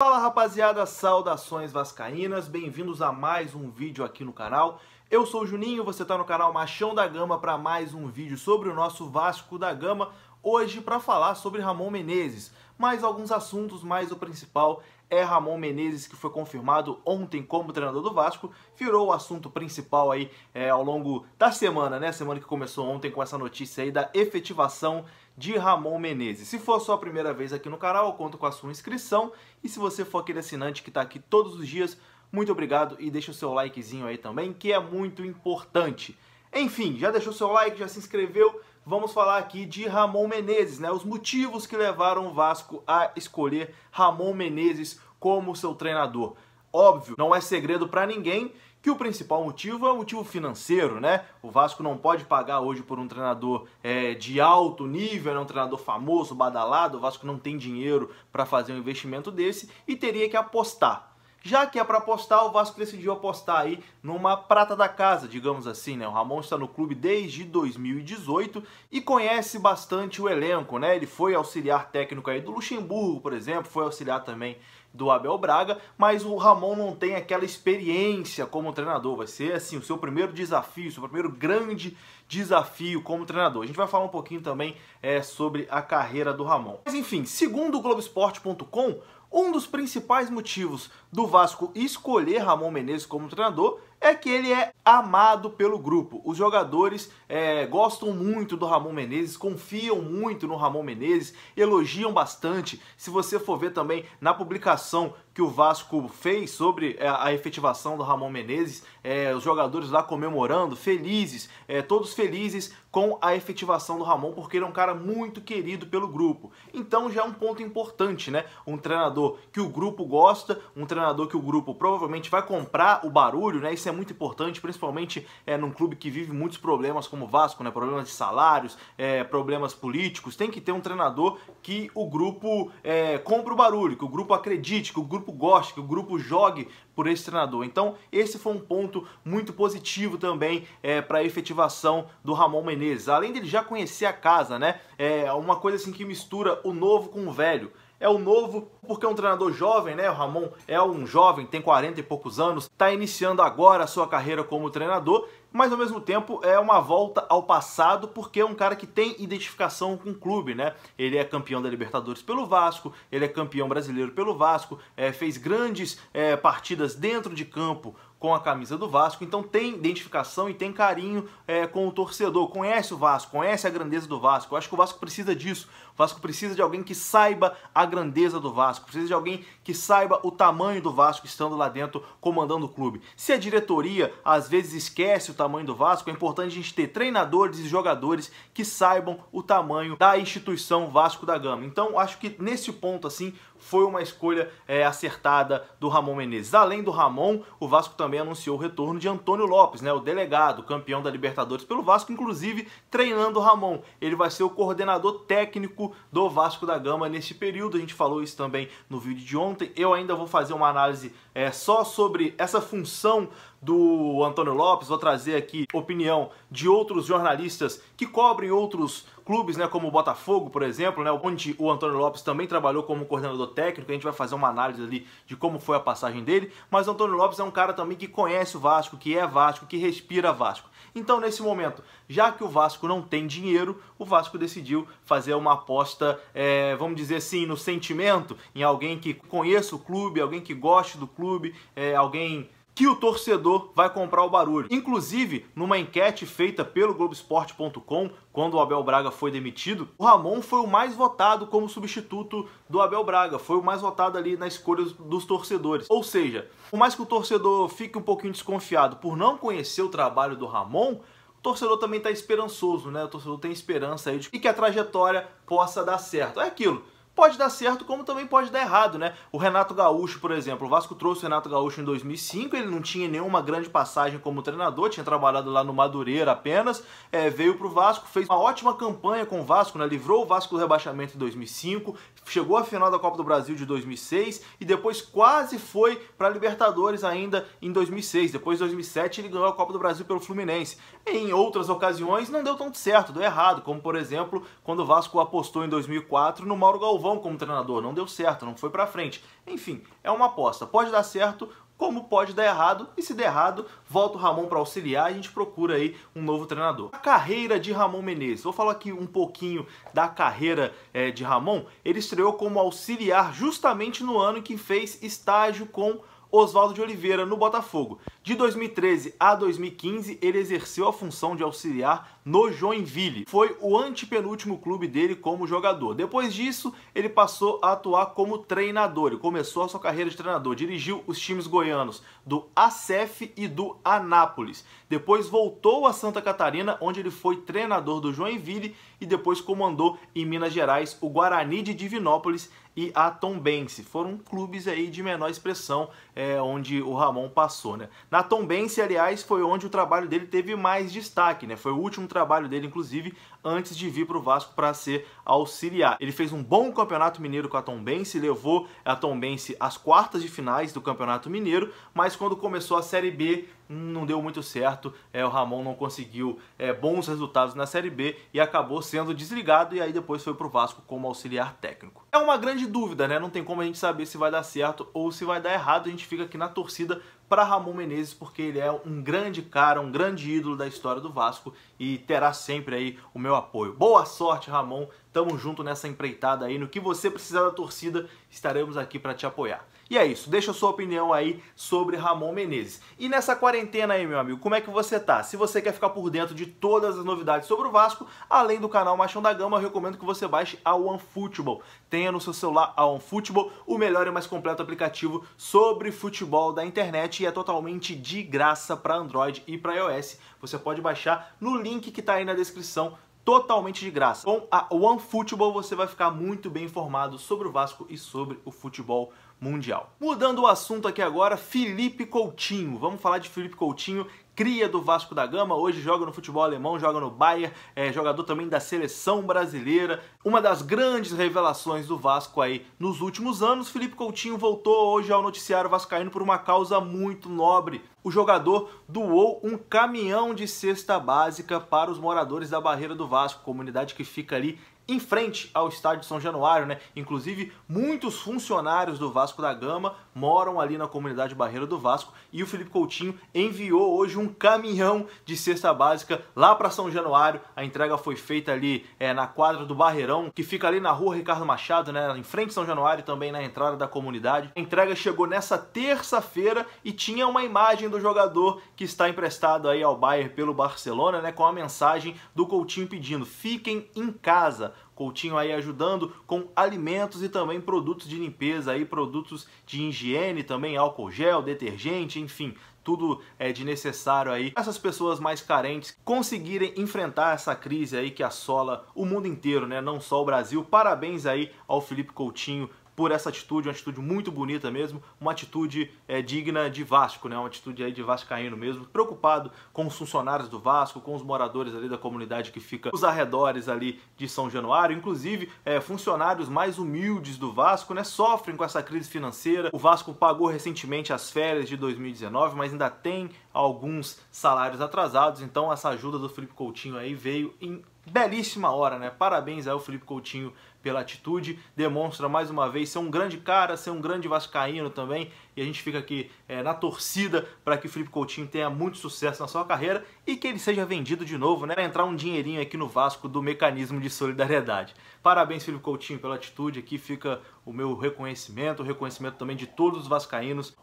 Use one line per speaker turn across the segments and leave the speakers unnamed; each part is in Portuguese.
Fala rapaziada, saudações vascaínas, bem-vindos a mais um vídeo aqui no canal. Eu sou o Juninho, você está no canal Machão da Gama para mais um vídeo sobre o nosso Vasco da Gama, hoje para falar sobre Ramon Menezes, mais alguns assuntos, mas o principal é Ramon Menezes, que foi confirmado ontem como treinador do Vasco, virou o assunto principal aí é, ao longo da semana, né? Semana que começou ontem com essa notícia aí da efetivação de Ramon Menezes. Se for só a primeira vez aqui no canal, eu conto com a sua inscrição. E se você for aquele assinante que está aqui todos os dias, muito obrigado e deixa o seu likezinho aí também, que é muito importante. Enfim, já deixou seu like, já se inscreveu? vamos falar aqui de Ramon Menezes, né? Os motivos que levaram o Vasco a escolher Ramon Menezes como seu treinador. Óbvio, não é segredo para ninguém que o principal motivo é o motivo financeiro, né? O Vasco não pode pagar hoje por um treinador é, de alto nível, né? um treinador famoso, badalado. O Vasco não tem dinheiro para fazer um investimento desse e teria que apostar. Já que é para apostar, o Vasco decidiu apostar aí numa prata da casa, digamos assim, né? O Ramon está no clube desde 2018 e conhece bastante o elenco, né? Ele foi auxiliar técnico aí do Luxemburgo, por exemplo, foi auxiliar também do Abel Braga, mas o Ramon não tem aquela experiência como treinador. Vai ser assim o seu primeiro desafio, seu primeiro grande desafio como treinador. A gente vai falar um pouquinho também é, sobre a carreira do Ramon. Mas enfim, segundo o Globoesporte.com, um dos principais motivos do Vasco escolher Ramon Menezes como treinador é que ele é amado pelo grupo. Os jogadores é, gostam muito do Ramon Menezes, confiam muito no Ramon Menezes, elogiam bastante. Se você for ver também na publicação que o Vasco fez sobre é, a efetivação do Ramon Menezes, é, os jogadores lá comemorando, felizes, é, todos felizes com a efetivação do Ramon, porque ele é um cara muito querido pelo grupo. Então já é um ponto importante, né? Um treinador que o grupo gosta, um treinador que o grupo provavelmente vai comprar o barulho, né? Isso é muito importante, principalmente é, num clube que vive muitos problemas como o Vasco, né? Problemas de salários, é, problemas políticos. Tem que ter um treinador que o grupo é, compre o barulho, que o grupo acredite, que o grupo grupo goste, que o grupo jogue por esse treinador. Então, esse foi um ponto muito positivo também é, para a efetivação do Ramon Menezes. Além dele já conhecer a casa, né? É uma coisa assim que mistura o novo com o velho é o novo, porque é um treinador jovem, né? O Ramon é um jovem, tem 40 e poucos anos, está iniciando agora a sua carreira como treinador, mas ao mesmo tempo é uma volta ao passado, porque é um cara que tem identificação com o clube, né? Ele é campeão da Libertadores pelo Vasco, ele é campeão brasileiro pelo Vasco, é, fez grandes é, partidas dentro de campo com a camisa do Vasco, então tem identificação e tem carinho é, com o torcedor, conhece o Vasco, conhece a grandeza do Vasco. Eu acho que o Vasco precisa disso. O Vasco precisa de alguém que saiba a grandeza do Vasco, precisa de alguém que saiba o tamanho do Vasco estando lá dentro comandando o clube. Se a diretoria às vezes esquece o tamanho do Vasco, é importante a gente ter treinadores e jogadores que saibam o tamanho da instituição Vasco da Gama. Então acho que nesse ponto assim foi uma escolha é, acertada do Ramon Menezes. Além do Ramon, o Vasco também também anunciou o retorno de Antônio Lopes, né, o delegado, campeão da Libertadores pelo Vasco, inclusive treinando o Ramon. Ele vai ser o coordenador técnico do Vasco da Gama neste período. A gente falou isso também no vídeo de ontem. Eu ainda vou fazer uma análise é, só sobre essa função do Antônio Lopes, vou trazer aqui opinião de outros jornalistas que cobrem outros clubes, né, como o Botafogo, por exemplo, né, onde o Antônio Lopes também trabalhou como coordenador técnico, a gente vai fazer uma análise ali de como foi a passagem dele, mas o Antônio Lopes é um cara também que conhece o Vasco, que é Vasco, que respira Vasco. Então, nesse momento, já que o Vasco não tem dinheiro, o Vasco decidiu fazer uma aposta, é, vamos dizer assim, no sentimento, em alguém que conheça o clube, alguém que goste do clube, é, alguém que o torcedor vai comprar o barulho. Inclusive, numa enquete feita pelo Globoesporte.com, quando o Abel Braga foi demitido, o Ramon foi o mais votado como substituto do Abel Braga, foi o mais votado ali na escolha dos torcedores. Ou seja, por mais que o torcedor fique um pouquinho desconfiado por não conhecer o trabalho do Ramon, o torcedor também está esperançoso, né? O torcedor tem esperança aí de que a trajetória possa dar certo. É aquilo pode dar certo, como também pode dar errado, né? O Renato Gaúcho, por exemplo, o Vasco trouxe o Renato Gaúcho em 2005, ele não tinha nenhuma grande passagem como treinador, tinha trabalhado lá no Madureira apenas, é, veio pro Vasco, fez uma ótima campanha com o Vasco, né? Livrou o Vasco do rebaixamento em 2005, chegou à final da Copa do Brasil de 2006 e depois quase foi para Libertadores ainda em 2006. Depois, de 2007, ele ganhou a Copa do Brasil pelo Fluminense. Em outras ocasiões, não deu tanto certo, deu errado, como por exemplo, quando o Vasco apostou em 2004 no Mauro Galvão Trovão como treinador, não deu certo, não foi para frente. Enfim, é uma aposta. Pode dar certo, como pode dar errado, e se der errado, volta o Ramon para auxiliar e a gente procura aí um novo treinador. A carreira de Ramon Menezes, vou falar aqui um pouquinho da carreira é, de Ramon. Ele estreou como auxiliar justamente no ano em que fez estágio com Oswaldo de Oliveira no Botafogo. De 2013 a 2015, ele exerceu a função de auxiliar no Joinville. Foi o antepenúltimo clube dele como jogador. Depois disso, ele passou a atuar como treinador e começou a sua carreira de treinador. Dirigiu os times goianos do ACF e do Anápolis. Depois voltou a Santa Catarina, onde ele foi treinador do Joinville e depois comandou em Minas Gerais o Guarani de Divinópolis e a Tombense. Foram clubes aí de menor expressão é, onde o Ramon passou, né? Na na Tombense, aliás, foi onde o trabalho dele teve mais destaque, né? Foi o último trabalho dele, inclusive, antes de vir para o Vasco para ser auxiliar. Ele fez um bom campeonato mineiro com a Tombense, levou a Tombense às quartas de finais do Campeonato Mineiro, mas quando começou a Série B, não deu muito certo, é, o Ramon não conseguiu é, bons resultados na Série B e acabou sendo desligado e aí depois foi para o Vasco como auxiliar técnico. É uma grande dúvida, né? Não tem como a gente saber se vai dar certo ou se vai dar errado, a gente fica aqui na torcida para Ramon Menezes, porque ele é um grande cara, um grande ídolo da história do Vasco e terá sempre aí o meu apoio. Boa sorte, Ramon, Tamo junto nessa empreitada aí. No que você precisar da torcida, estaremos aqui para te apoiar. E é isso, deixa a sua opinião aí sobre Ramon Menezes. E nessa quarentena aí, meu amigo, como é que você tá? Se você quer ficar por dentro de todas as novidades sobre o Vasco, além do canal Machão da Gama, eu recomendo que você baixe a OneFootball. Tenha no seu celular a OneFootball, o melhor e mais completo aplicativo sobre futebol da internet e é totalmente de graça para Android e para iOS. Você pode baixar no link que está aí na descrição totalmente de graça. Com a OneFootball você vai ficar muito bem informado sobre o Vasco e sobre o futebol mundial. Mudando o assunto aqui agora, Felipe Coutinho. Vamos falar de Felipe Coutinho, cria do Vasco da Gama, hoje joga no futebol alemão, joga no Bayern, é jogador também da seleção brasileira. Uma das grandes revelações do Vasco aí nos últimos anos, Felipe Coutinho voltou hoje ao noticiário vascaíno por uma causa muito nobre. O jogador doou um caminhão de cesta básica para os moradores da Barreira do Vasco, comunidade que fica ali em frente ao estádio de São Januário, né? Inclusive, muitos funcionários do Vasco da Gama moram ali na comunidade Barreira do Vasco e o Felipe Coutinho enviou hoje um caminhão de cesta básica lá para São Januário. A entrega foi feita ali é, na quadra do Barreirão, que fica ali na rua Ricardo Machado, né? Em frente São Januário, também na entrada da comunidade. A entrega chegou nessa terça-feira e tinha uma imagem do jogador que está emprestado aí ao Bayern pelo Barcelona, né? Com a mensagem do Coutinho pedindo: fiquem em casa. Coutinho aí ajudando com alimentos e também produtos de limpeza aí, produtos de higiene também, álcool gel, detergente, enfim, tudo é de necessário aí essas pessoas mais carentes conseguirem enfrentar essa crise aí que assola o mundo inteiro, né? Não só o Brasil. Parabéns aí ao Felipe Coutinho por essa atitude, uma atitude muito bonita mesmo, uma atitude é, digna de Vasco, né? uma atitude aí de Vascaíno mesmo, preocupado com os funcionários do Vasco, com os moradores ali da comunidade que fica nos arredores ali de São Januário, inclusive é, funcionários mais humildes do Vasco né? sofrem com essa crise financeira. O Vasco pagou recentemente as férias de 2019, mas ainda tem alguns salários atrasados, então essa ajuda do Felipe Coutinho aí veio em belíssima hora, né? Parabéns ao Felipe Coutinho pela atitude, demonstra mais uma vez ser um grande cara, ser um grande vascaíno também, e a gente fica aqui é, na torcida para que o Felipe Coutinho tenha muito sucesso na sua carreira e que ele seja vendido de novo, né? entrar um dinheirinho aqui no Vasco do mecanismo de solidariedade. Parabéns, Felipe Coutinho, pela atitude, aqui fica o meu reconhecimento, o reconhecimento também de todos os vascaínos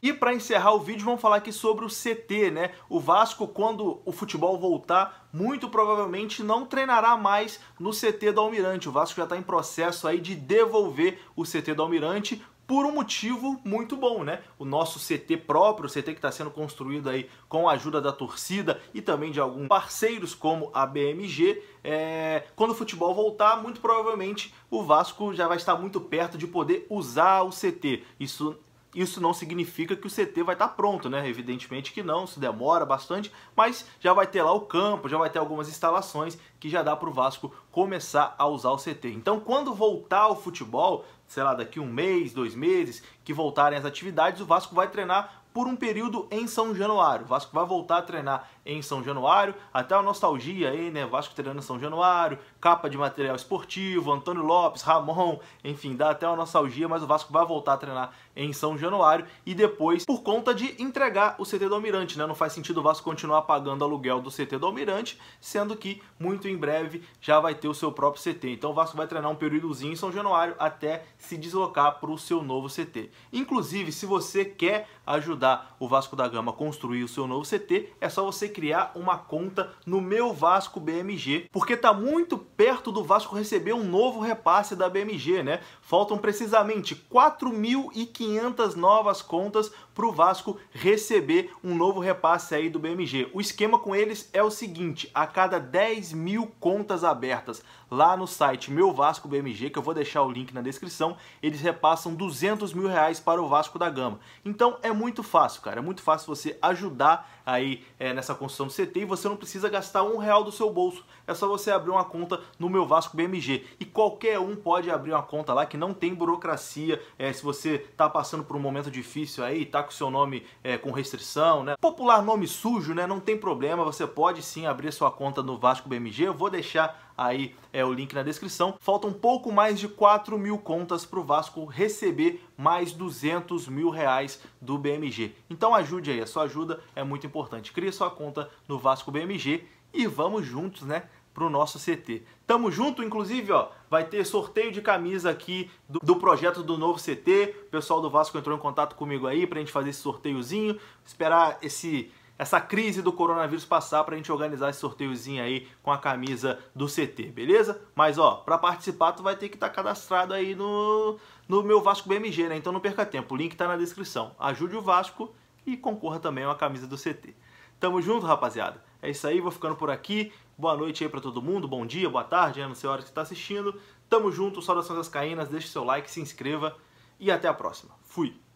e para encerrar o vídeo, vamos falar aqui sobre o CT, né? O Vasco, quando o futebol voltar, muito provavelmente não treinará mais no CT do Almirante. O Vasco já está em processo aí de devolver o CT do Almirante por um motivo muito bom, né? O nosso CT próprio, o CT que está sendo construído aí com a ajuda da torcida e também de alguns parceiros como a BMG, é... quando o futebol voltar, muito provavelmente o Vasco já vai estar muito perto de poder usar o CT. Isso isso não significa que o CT vai estar tá pronto, né? Evidentemente que não, se demora bastante, mas já vai ter lá o campo, já vai ter algumas instalações que já dá para o Vasco começar a usar o CT. Então, quando voltar ao futebol, sei lá, daqui um mês, dois meses, que voltarem as atividades, o Vasco vai treinar por um período em São Januário. O Vasco vai voltar a treinar em São Januário, até a nostalgia aí, né? Vasco em São Januário, capa de material esportivo, Antônio Lopes, Ramon, enfim, dá até uma nostalgia, mas o Vasco vai voltar a treinar em São Januário e depois por conta de entregar o CT do Almirante, né? Não faz sentido o Vasco continuar pagando aluguel do CT do Almirante, sendo que muito em breve já vai ter o seu próprio CT. Então o Vasco vai treinar um períodozinho em São Januário até se deslocar para o seu novo CT. Inclusive, se você quer ajudar o Vasco da Gama a construir o seu novo CT, é só você criar uma conta no meu Vasco BMG, porque está muito perto do Vasco receber um novo repasse da BMG, né? Faltam precisamente 4.500 novas contas para o Vasco receber um novo repasse aí do BMG. O esquema com eles é o seguinte: a cada 10 mil contas abertas lá no site Meu Vasco BMG, que eu vou deixar o link na descrição, eles repassam 200 mil reais para o Vasco da Gama. Então é muito fácil, cara. É muito fácil você ajudar aí é, nessa construção do CT e você não precisa gastar um real do seu bolso. É só você abrir uma conta no meu Vasco BMG. E qualquer um pode abrir uma conta lá que não tem burocracia. É, se você está passando por um momento difícil aí, tá com seu nome é, com restrição, né? Popular nome sujo, né? Não tem problema, você pode sim abrir sua conta no Vasco BMG. Eu vou deixar aí é o link na descrição. Faltam um pouco mais de 4 mil contas para o Vasco receber mais 200 mil reais do BMG. Então ajude aí, a sua ajuda é muito importante. Crie sua conta no Vasco BMG e vamos juntos, né? para o nosso CT. Tamo junto, inclusive, ó, vai ter sorteio de camisa aqui do, do, projeto do novo CT. O pessoal do Vasco entrou em contato comigo aí para a gente fazer esse sorteiozinho, esperar esse essa crise do coronavírus passar para a gente organizar esse sorteiozinho aí com a camisa do CT, beleza? Mas ó, para participar tu vai ter que estar tá cadastrado aí no, no meu Vasco BMG, né? Então não perca tempo, o link tá na descrição. Ajude o Vasco e concorra também a uma camisa do CT. Tamo junto, rapaziada. É isso aí, vou ficando por aqui. Boa noite aí para todo mundo, bom dia, boa tarde, né? não sei a hora que está assistindo. Tamo junto, saudações das caínas, deixe seu like, se inscreva e até a próxima. Fui!